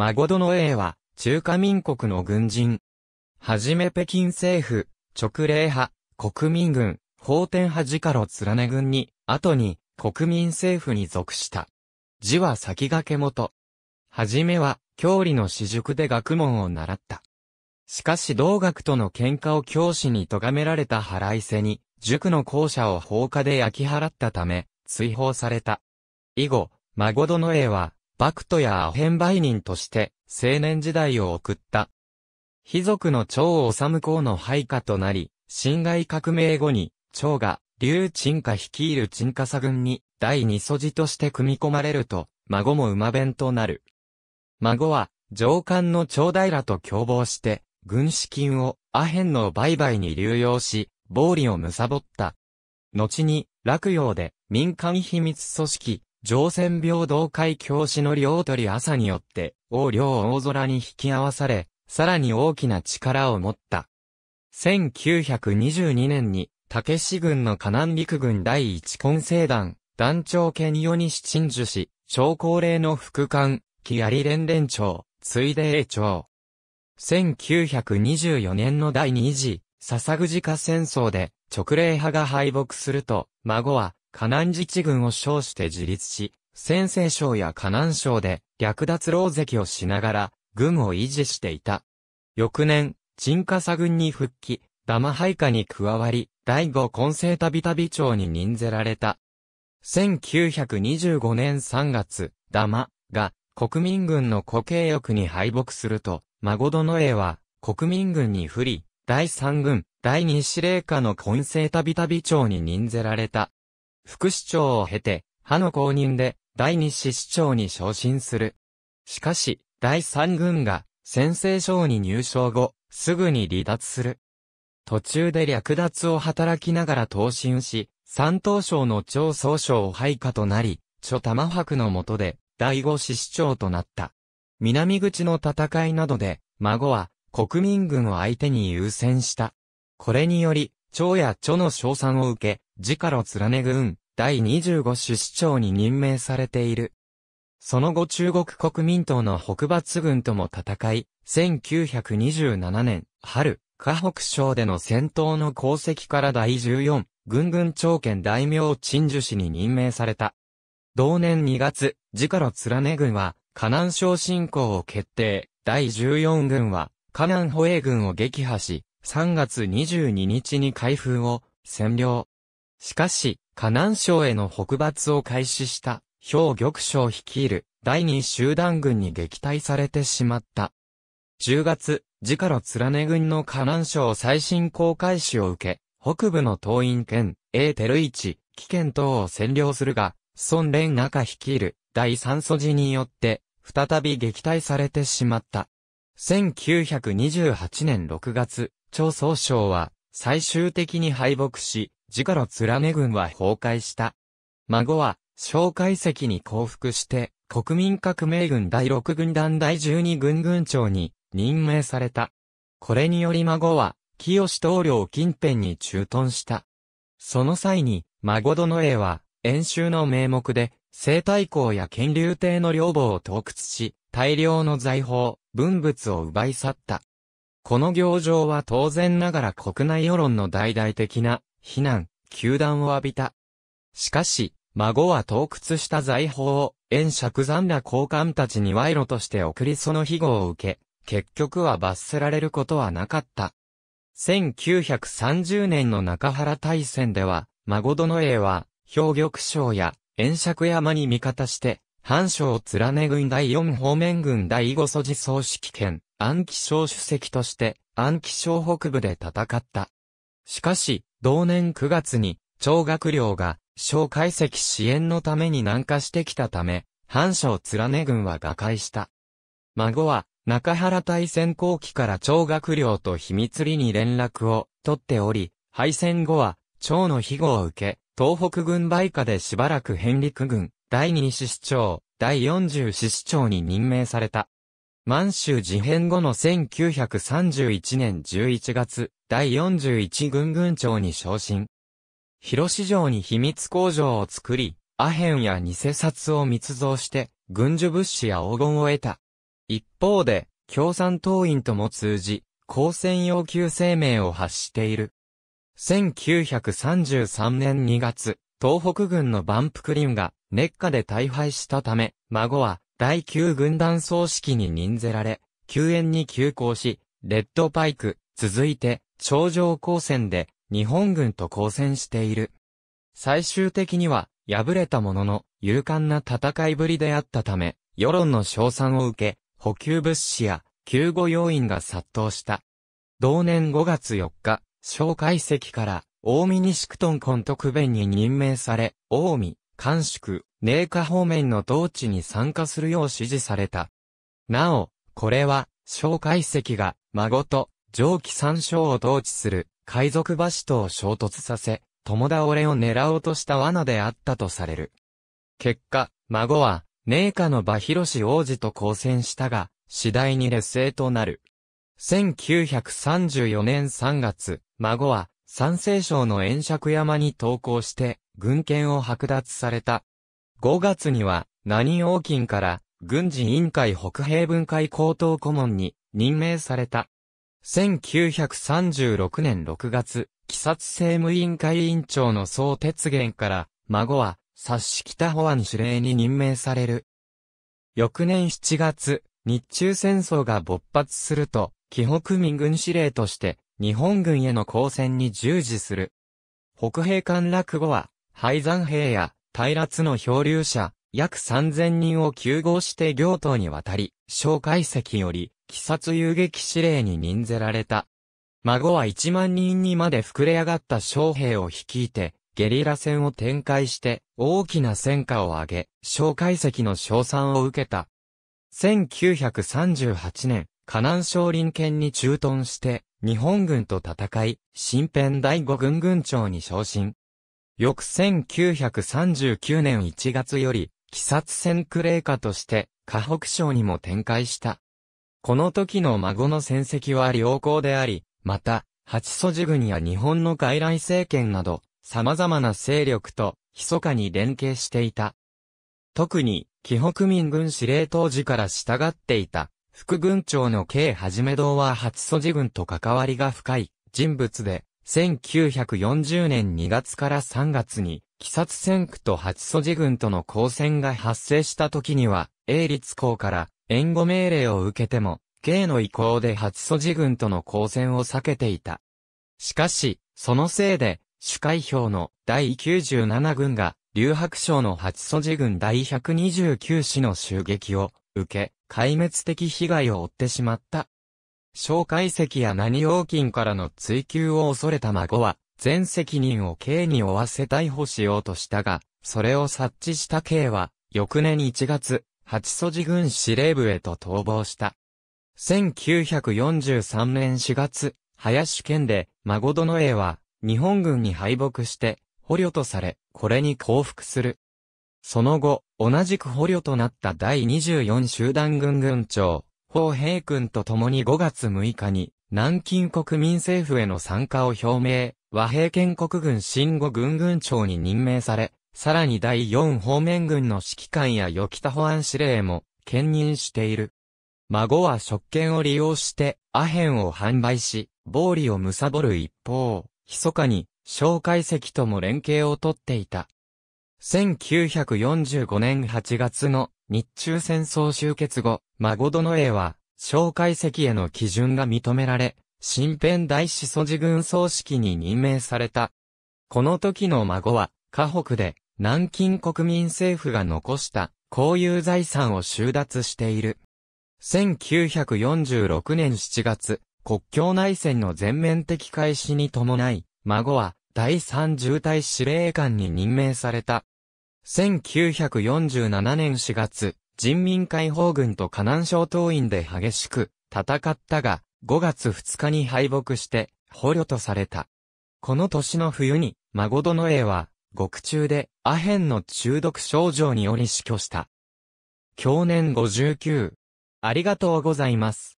孫殿 A は、中華民国の軍人。はじめ北京政府、直令派、国民軍、法天派自家路連ね軍に、後に、国民政府に属した。字は先駆け元。はじめは、教理の私塾で学問を習った。しかし同学との喧嘩を教師に咎められた腹いせに、塾の校舎を放火で焼き払ったため、追放された。以後、孫殿 A は、バクトやアヘン売人として青年時代を送った。貴族の長治公の配下となり、侵害革命後に、長が、劉鎮家率いる鎮家左軍に、第二素地として組み込まれると、孫も馬弁となる。孫は、上官の長平と共謀して、軍資金をアヘンの売買に流用し、暴利を貪った。後に、洛陽で民間秘密組織、上線平等会教師の両り朝によって、王領大空に引き合わされ、さらに大きな力を持った。1922年に、武志軍の河南陸軍第一混成団、団長兼与西鎮守氏、超高齢の副官、木有連連長、ついで栄長。1924年の第二次、笹口家戦争で、直令派が敗北すると、孫は、河南自治軍を称して自立し、先西省や河南省で略奪老石をしながら、軍を維持していた。翌年、鎮火佐軍に復帰、ダマ配下に加わり、第五混成たびたび長に任ぜられた。1925年3月、ダマが国民軍の固形欲に敗北すると、孫殿栄は国民軍に不利、第三軍、第二司令下の混成たびたび長に任ぜられた。副市長を経て、派の公認で第二市市長に昇進する。しかし、第三軍が先制省に入省後、すぐに離脱する。途中で略奪を働きながら投身し、三等省の長総省配下となり、諸玉白の下で、第五市市長となった。南口の戦いなどで、孫は国民軍を相手に優先した。これにより、長や著の称賛を受け、自家路連ね軍、第25種市長に任命されている。その後中国国民党の北伐軍とも戦い、1927年春、河北省での戦闘の功績から第14、軍軍長兼大名陳樹氏に任命された。同年2月、自家の連ね軍は、河南省侵攻を決定、第14軍は、河南保衛軍を撃破し、3月22日に開封を占領。しかし、河南省への北伐を開始した、氷玉将率いる第2集団軍に撃退されてしまった。10月、自家の連根軍の河南省最新行開始を受け、北部の東院県、A テル市、危険等を占領するが、孫連中率いる第三素寺によって、再び撃退されてしまった。1928年6月、張総省は、最終的に敗北し、自家の連根軍は崩壊した。孫は、小介石に降伏して、国民革命軍第6軍団第12軍軍長に任命された。これにより孫は、清統領近辺に駐屯した。その際に、孫殿栄は、演習の名目で、西太后や建立帝の領母を統屈し、大量の財宝、文物を奪い去った。この行状は当然ながら国内世論の大々的な避難、球団を浴びた。しかし、孫は盗掘した財宝を、円釈残な高官たちに賄賂として送りその庇護を受け、結局は罰せられることはなかった。1930年の中原大戦では、孫殿英は、兵玉将や、円釈山に味方して、藩将貫連軍第四方面軍第五祖寺総指揮権、安徽省主席として、安記省北部で戦った。しかし、同年9月に、張学寮が、小解析支援のために南下してきたため、反省連ね軍は瓦解した。孫は、中原大戦後期から張学寮と秘密裏に連絡を取っており、敗戦後は、長の庇護を受け、東北軍売下でしばらく返陸軍、第二支支長、第四十支支長に任命された。満州事変後の1931年11月、第41軍軍長に昇進。広市城に秘密工場を作り、アヘンや偽札を密造して、軍需物資や黄金を得た。一方で、共産党員とも通じ、交戦要求声明を発している。1933年2月、東北軍の万福林が熱火で大敗したため、孫は第9軍団葬式に任ぜられ、救援に急行し、レッドパイク、続いて、頂上交戦で、日本軍と交戦している。最終的には、敗れたものの、勇敢な戦いぶりであったため、世論の称賛を受け、補給物資や、救護要員が殺到した。同年5月4日、蒋介石から、大見西区トンコン特弁に任命され、大見、関宿、寧夏方面の統治に参加するよう指示された。なお、これは、小介石が、孫と、上記三将を統治する、海賊橋とを衝突させ、友倒れを狙おうとした罠であったとされる。結果、孫は、寧夏の馬広氏王子と交戦したが、次第に劣勢となる。1934年3月、孫は、三西省の円尺山に投降して、軍権を剥奪された。5月には、何王金から、軍事委員会北平分会高等顧問に任命された。1936年6月、鬼殺政務委員会委員長の総鉄言から、孫は、察し北保安司令に任命される。翌年7月、日中戦争が勃発すると、紀北民軍司令として、日本軍への抗戦に従事する。北平陥落後は、廃山兵や、平津の漂流者、約3000人を救護して行頭に渡り、小介石より、鬼殺遊撃指令に任ぜられた。孫は1万人にまで膨れ上がった将兵を率いて、ゲリラ戦を展開して、大きな戦果を上げ、小介石の賞賛を受けた。1938年、河南省林県に駐屯して、日本軍と戦い、新編第五軍軍長に昇進。翌1939年1月より、鬼殺戦クレ令カとして、河北省にも展開した。この時の孫の戦績は良好であり、また、八祖寺軍や日本の外来政権など、様々な勢力と、密かに連携していた。特に、紀北民軍司令当時から従っていた、副軍長の慶はじめ堂は八祖寺軍と関わりが深い人物で、1940年2月から3月に、鬼殺戦区と八祖寺軍との交戦が発生した時には、英立港から援護命令を受けても、刑の意向で八祖寺軍との交戦を避けていた。しかし、そのせいで、主会票の第97軍が、劉白省の八祖寺軍第129師の襲撃を受け、壊滅的被害を負ってしまった。蒋介石や何王金からの追及を恐れた孫は、全責任を刑に負わせ逮捕しようとしたが、それを察知した刑は、翌年1月、八筋軍司令部へと逃亡した。1943年4月、林県で、孫殿栄は、日本軍に敗北して、捕虜とされ、これに降伏する。その後、同じく捕虜となった第24集団軍軍長、方平君と共に5月6日に、南京国民政府への参加を表明、和平建国軍新五軍軍長に任命され、さらに第4方面軍の指揮官や与北保安司令も、兼任している。孫は職権を利用して、アヘンを販売し、暴利を貪る一方、密かに、蒋介石とも連携をとっていた。1945年8月の日中戦争終結後、孫殿へは、小介析への基準が認められ、新編大子祖事軍総指揮に任命された。この時の孫は、河北で、南京国民政府が残した、公有財産を収奪している。1946年7月、国境内戦の全面的開始に伴い、孫は、第三重隊司令官に任命された。1947年4月、人民解放軍と河南省党員で激しく戦ったが、5月2日に敗北して捕虜とされた。この年の冬に、孫殿英は、獄中でアヘンの中毒症状により死去した。去年59。ありがとうございます。